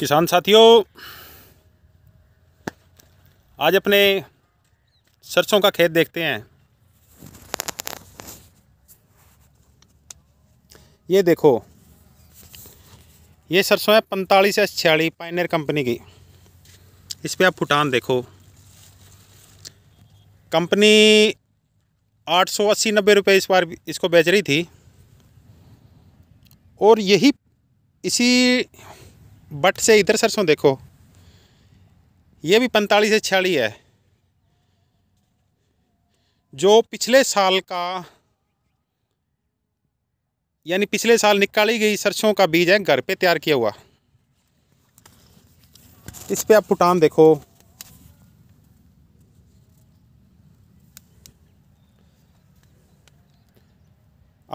किसान साथियों आज अपने सरसों का खेत देखते हैं ये देखो ये सरसों है पैंतालीस एस छियालीस पाइनर कंपनी की इस पर आप फुटान देखो कंपनी आठ सौ अस्सी नब्बे रुपये इस बार इसको बेच रही थी और यही इसी बट से इधर सरसों देखो ये भी पैंतालीस से छियालीस है जो पिछले साल का यानी पिछले साल निकाली गई सरसों का बीज है घर पे तैयार किया हुआ इस पे आप पुटान देखो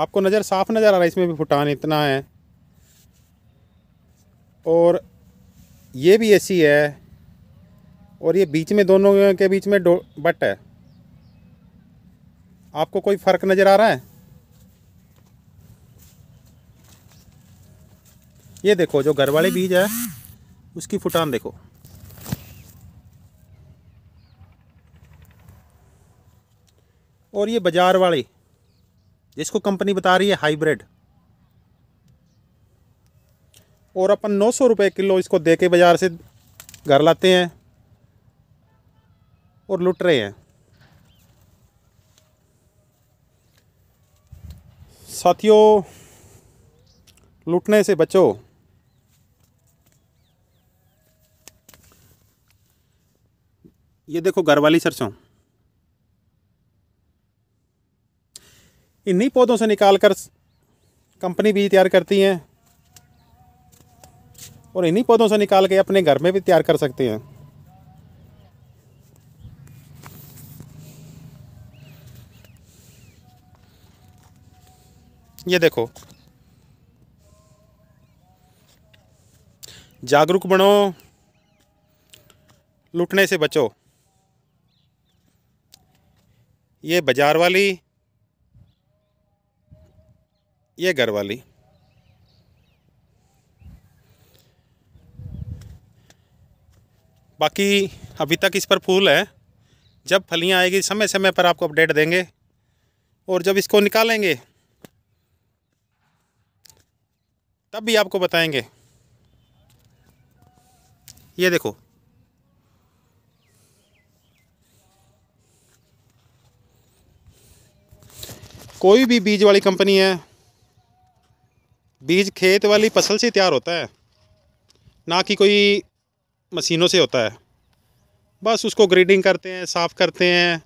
आपको नज़र साफ नज़र आ रहा है इसमें भी फुटान इतना है और ये भी ऐसी है और ये बीच में दोनों के बीच में डो बट है आपको कोई फ़र्क नज़र आ रहा है ये देखो जो घर वाले बीज है उसकी फुटान देखो और ये बाजार वाली जिसको कंपनी बता रही है हाइब्रिड और अपन नौ सौ रुपये किलो इसको दे के बाज़ार से घर लाते हैं और लुट रहे हैं साथियों लूटने से बचो ये देखो घर वाली सरसों इन्हीं पौधों से निकाल कर कंपनी बीज तैयार करती हैं और इन्हीं पौधों से निकाल के अपने घर में भी तैयार कर सकते हैं ये देखो जागरूक बनो लूटने से बचो ये बाजार वाली ये घर वाली बाकी अभी तक इस पर फूल है जब फलियां आएगी समय समय पर आपको अपडेट देंगे और जब इसको निकालेंगे तब भी आपको बताएंगे ये देखो कोई भी बीज वाली कंपनी है बीज खेत वाली फसल से तैयार होता है ना कि कोई मशीनों से होता है बस उसको ग्रेडिंग करते हैं साफ़ करते हैं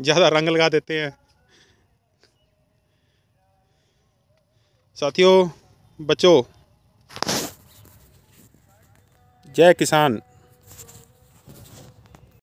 ज़्यादा रंग लगा देते हैं साथियों बचो जय किसान